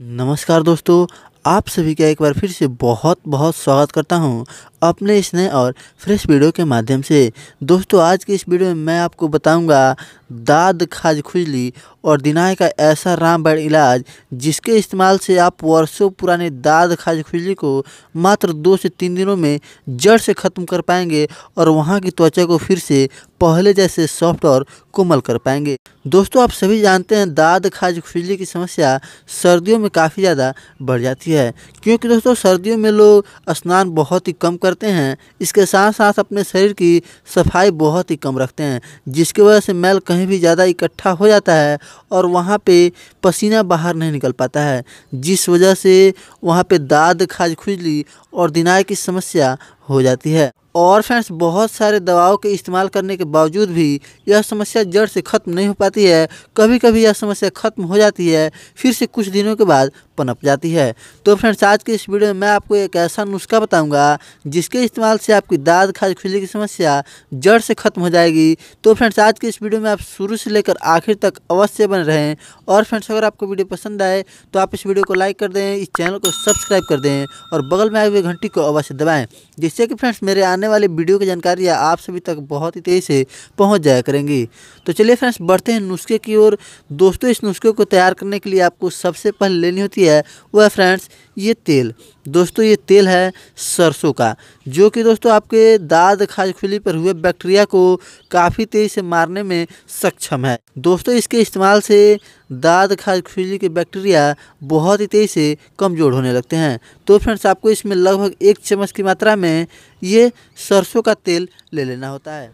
नमस्कार दोस्तों आप सभी का एक बार फिर से बहुत बहुत स्वागत करता हूं अपने इस नए और फ्रेश वीडियो के माध्यम से दोस्तों आज की इस वीडियो में मैं आपको बताऊंगा दाद खाज खुजली और दिनाय का ऐसा रामबाण इलाज जिसके इस्तेमाल से आप वर्षों पुराने दाद खाज खुजली को मात्र दो से तीन दिनों में जड़ से ख़त्म कर पाएंगे और वहाँ की त्वचा को फिर से पहले जैसे सॉफ्ट और कोमल कर पाएंगे दोस्तों आप सभी जानते हैं दाद खाज खुजली की समस्या सर्दियों में काफ़ी ज़्यादा बढ़ जाती है है क्योंकि दोस्तों सर्दियों में लोग स्नान बहुत ही कम करते हैं इसके साथ साथ अपने शरीर की सफाई बहुत ही कम रखते हैं जिसकी वजह से मैल कहीं भी ज़्यादा इकट्ठा हो जाता है और वहाँ पे पसीना बाहर नहीं निकल पाता है जिस वजह से वहाँ पे दाद खाज खुजली और दिनाई की समस्या हो जाती है और फ्रेंड्स बहुत सारे दवाओं के इस्तेमाल करने के बावजूद भी यह समस्या जड़ से ख़त्म नहीं हो पाती है कभी कभी यह समस्या ख़त्म हो जाती है फिर से कुछ दिनों के बाद पनप जाती है तो फ्रेंड्स आज के इस वीडियो में मैं आपको एक ऐसा नुस्खा बताऊंगा जिसके इस्तेमाल से आपकी दाद खाज खुजली की समस्या जड़ से ख़त्म हो जाएगी तो फ्रेंड्स आज के इस वीडियो में आप शुरू से लेकर आखिर तक अवश्य बन रहे हैं और फ्रेंड्स अगर आपको वीडियो पसंद आए तो आप इस वीडियो को लाइक कर दें इस चैनल को सब्सक्राइब कर दें और बगल में आए हुए घंटी को अवश्य दबाएँ जिससे कि फ्रेंड्स मेरे आने वाले वीडियो की जानकारी आप सभी तक बहुत ही तेज़ी से पहुँच जाया करेंगी तो चलिए फ्रेंड्स बढ़ते हैं नुस्खे की ओर दोस्तों इस नुस्खे को तैयार करने के लिए आपको सबसे पहले लेनी होती है है वह फ्रेंड्स ये तेल दोस्तों ये तेल है सरसों का जो कि दोस्तों आपके दाद खाजखुली पर हुए बैक्टीरिया को काफ़ी तेज़ से मारने में सक्षम है दोस्तों इसके इस्तेमाल से दाद खाजखुली के बैक्टीरिया बहुत ही तेज़ से कमज़ोर होने लगते हैं तो फ्रेंड्स आपको इसमें लगभग एक चम्मच की मात्रा में ये सरसों का तेल ले लेना होता है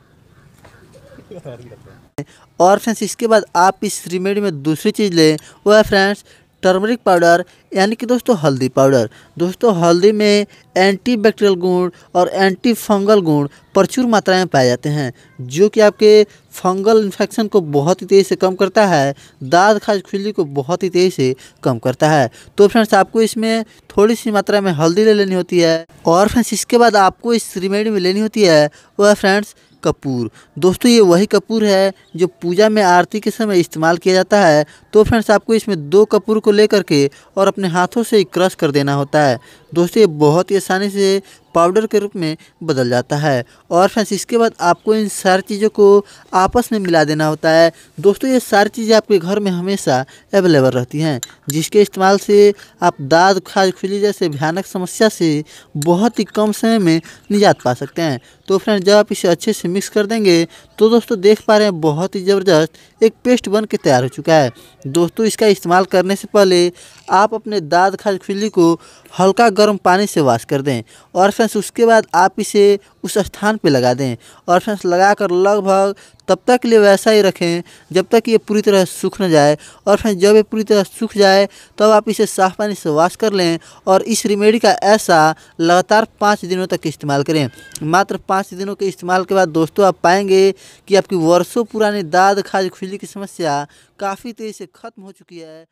और फ्रेंड्स इसके बाद आप इस रेमेडी में दूसरी चीज़ लें वह फ्रेंड्स टर्मरिक पाउडर यानी कि दोस्तों हल्दी पाउडर दोस्तों हल्दी में एंटी बैक्टीरियल गुण और एंटी फंगल गुण प्रचुर मात्रा में पाए जाते हैं जो कि आपके फंगल इन्फेक्शन को बहुत ही तेज़ी से कम करता है दाद खाज खुजली को बहुत ही तेज़ी से कम करता है तो फ्रेंड्स आपको इसमें थोड़ी सी मात्रा में हल्दी ले लेनी होती है और फ्रेंड्स इसके बाद आपको इस रिमेडी में लेनी होती है वह फ्रेंड्स कपूर दोस्तों ये वही कपूर है जो पूजा में आरती के समय इस्तेमाल किया जाता है तो फ्रेंड्स आपको इसमें दो कपूर को लेकर के और अपने हाथों से क्रश कर देना होता है दोस्तों ये बहुत ही आसानी से पाउडर के रूप में बदल जाता है और फ्रेंड्स इसके बाद आपको इन सारी चीज़ों को आपस में मिला देना होता है दोस्तों ये सारी चीज़ें आपके घर में हमेशा अवेलेबल रहती हैं जिसके इस्तेमाल से आप दाद खाज खुली जैसे भयानक समस्या से बहुत ही कम समय में निजात पा सकते हैं तो फ्रेंड जब आप इसे अच्छे से मिक्स कर देंगे तो दोस्तों देख पा रहे हैं बहुत ही ज़बरदस्त एक पेस्ट बन के तैयार हो चुका है दोस्तों इसका इस्तेमाल करने से पहले आप अपने दाद खाज खुली को हल्का गर्म पानी से वाश कर दें और फिर फ्रेंड्स तो उसके बाद आप इसे उस स्थान पे लगा दें और लगा कर लगभग तब तक के लिए वैसा ही रखें जब तक ये पूरी तरह सूख न जाए और फिर जब ये पूरी तरह सूख जाए तब आप इसे साफ़ पानी से वॉश कर लें और इस रेमेडी का ऐसा लगातार पाँच दिनों तक इस्तेमाल करें मात्र पाँच दिनों के इस्तेमाल के बाद दोस्तों आप पाएंगे कि आपकी वर्षों पुरानी दाद खाज खुजली की समस्या काफ़ी तेज़ी से ख़त्म हो चुकी है